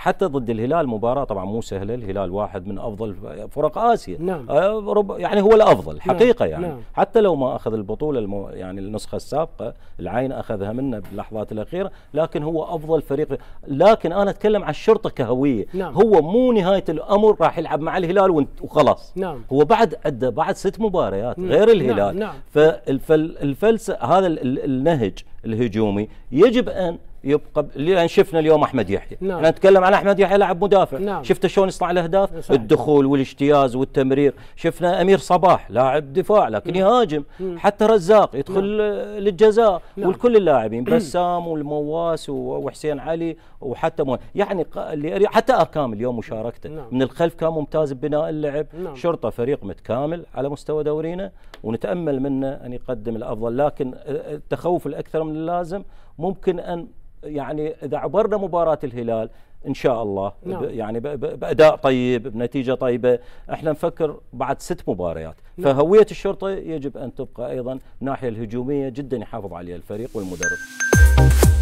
حتى ضد الهلال مباراة طبعا مو سهلة الهلال واحد من أفضل فرق آسيا نعم. آه، يعني هو الأفضل نعم، حقيقة نعم. يعني نعم. حتى لو ما أخذ البطولة المو يعني النسخة السابقة العين أخذها منه باللحظات الأخيرة لكن هو أفضل فريق لكن أنا أتكلم عن الشرطة كهوية نعم. هو مو نهاية الأمر راح يلعب مع الهلال وخلاص نعم. هو بعد عنده بعد ست مباريات نعم. غير نعم، الهلال نعم. نعم. فالفلسه هذا النهج الهجومي يجب أن يبقى لان يعني شفنا اليوم احمد يحيى نعم. احنا نتكلم عن احمد يحيى لاعب مدافع نعم. شفت شلون يصنع الاهداف نعم. الدخول والاجتياز والتمرير شفنا امير صباح لاعب دفاع لكن نعم. يهاجم نعم. حتى رزاق يدخل نعم. للجزاء نعم. والكل اللاعبين بسام والمواس وحسين علي وحتى مو... يعني حتى اكام اليوم مشاركته نعم. من الخلف كان ممتاز ببناء اللعب نعم. شرطه فريق متكامل على مستوى دورينا ونتامل منه ان يقدم الافضل لكن التخوف الاكثر من اللازم ممكن ان يعني اذا عبرنا مباراه الهلال ان شاء الله نعم. يعني باداء طيب بنتيجه طيبه احنا نفكر بعد ست مباريات نعم. فهويه الشرطه يجب ان تبقى ايضا الناحيه الهجوميه جدا يحافظ عليها الفريق والمدرب